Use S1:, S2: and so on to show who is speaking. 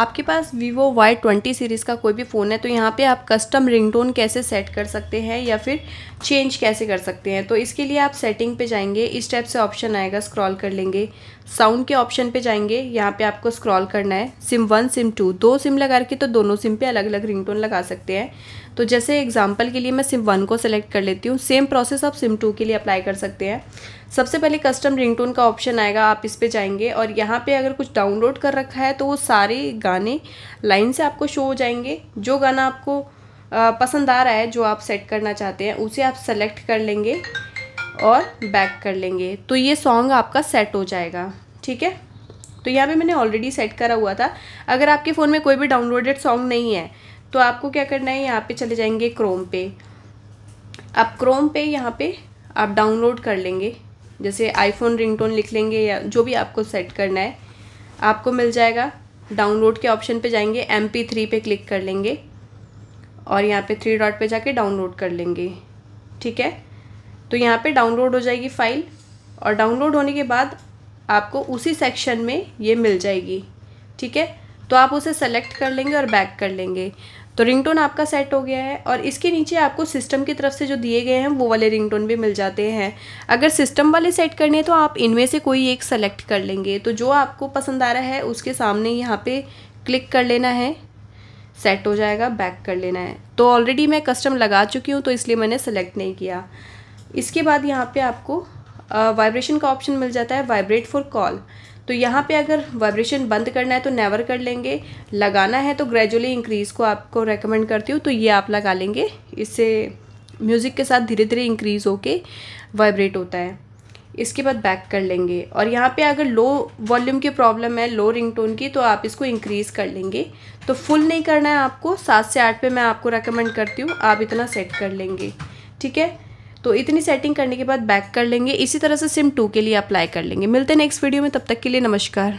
S1: आपके पास Vivo Y twenty series का कोई भी फ़ोन है तो यहाँ पे आप कस्टम रिंगटोन कैसे सेट कर सकते हैं या फिर चेंज कैसे कर सकते हैं तो इसके लिए आप सेटिंग पे जाएंगे इस टाइप से ऑप्शन आएगा स्क्रॉल कर लेंगे साउंड के ऑप्शन पे जाएंगे यहाँ पे आपको स्क्रॉल करना है सिम वन सिम टू दो सिम लगा रखी तो दोनों सिम पे अलग अलग रिंगटोन लगा सकते हैं तो जैसे एग्जाम्पल के लिए मैं सिम वन को सेलेक्ट कर लेती हूँ सेम प्रोसेस आप सिम टू के लिए अप्लाई कर सकते हैं सबसे पहले कस्टम रिंगटोन का ऑप्शन आएगा आप इस पर जाएंगे और यहाँ पर अगर कुछ डाउनलोड कर रखा है तो वो सारे गाने लाइन से आपको शो हो जाएंगे जो गाना आपको पसंद आ रहा है जो आप सेट करना चाहते हैं उसे आप सेलेक्ट कर लेंगे और बैक कर लेंगे तो ये सॉन्ग आपका सेट हो जाएगा ठीक है तो यहाँ पे मैंने ऑलरेडी सेट करा हुआ था अगर आपके फ़ोन में कोई भी डाउनलोडेड सॉन्ग नहीं है तो आपको क्या करना है यहाँ पे चले जाएंगे क्रोम पे आप क्रोम पे यहाँ पे आप डाउनलोड कर लेंगे जैसे आईफोन रिंगटोन लिख लेंगे या जो भी आपको सेट करना है आपको मिल जाएगा डाउनलोड के ऑप्शन पे जाएंगे एम पी थ्री पे क्लिक कर लेंगे और यहाँ पे थ्री डॉट पे जाके डाउनलोड कर लेंगे ठीक है तो यहाँ पे डाउनलोड हो जाएगी फ़ाइल और डाउनलोड होने के बाद आपको उसी सेक्शन में ये मिल जाएगी ठीक है तो आप उसे सेलेक्ट कर लेंगे और बैक कर लेंगे तो रिंगटोन आपका सेट हो गया है और इसके नीचे आपको सिस्टम की तरफ से जो दिए गए हैं वो वाले रिंगटोन भी मिल जाते हैं अगर सिस्टम वाले सेट करने हैं तो आप इनमें से कोई एक सेलेक्ट कर लेंगे तो जो आपको पसंद आ रहा है उसके सामने यहाँ पे क्लिक कर लेना है सेट हो जाएगा बैक कर लेना है तो ऑलरेडी मैं कस्टम लगा चुकी हूँ तो इसलिए मैंने सेलेक्ट नहीं किया इसके बाद यहाँ पर आपको वाइब्रेशन का ऑप्शन मिल जाता है वाइब्रेट फॉर कॉल तो यहाँ पे अगर वाइब्रेशन बंद करना है तो नेवर कर लेंगे लगाना है तो ग्रेजुअली इंक्रीज़ को आपको रेकमेंड करती हूँ तो ये आप लगा लेंगे इससे म्यूज़िक के साथ धीरे धीरे इंक्रीज़ होके वाइब्रेट होता है इसके बाद बैक कर लेंगे और यहाँ पे अगर लो वॉल्यूम की प्रॉब्लम है लो रिंगटोन की तो आप इसको इंक्रीज़ कर लेंगे तो फुल नहीं करना है आपको सात से आठ पे मैं आपको रेकमेंड करती हूँ आप इतना सेट कर लेंगे ठीक है तो इतनी सेटिंग करने के बाद बैक कर लेंगे इसी तरह से सिम टू के लिए अप्लाई कर लेंगे मिलते हैं नेक्स्ट वीडियो में तब तक के लिए नमस्कार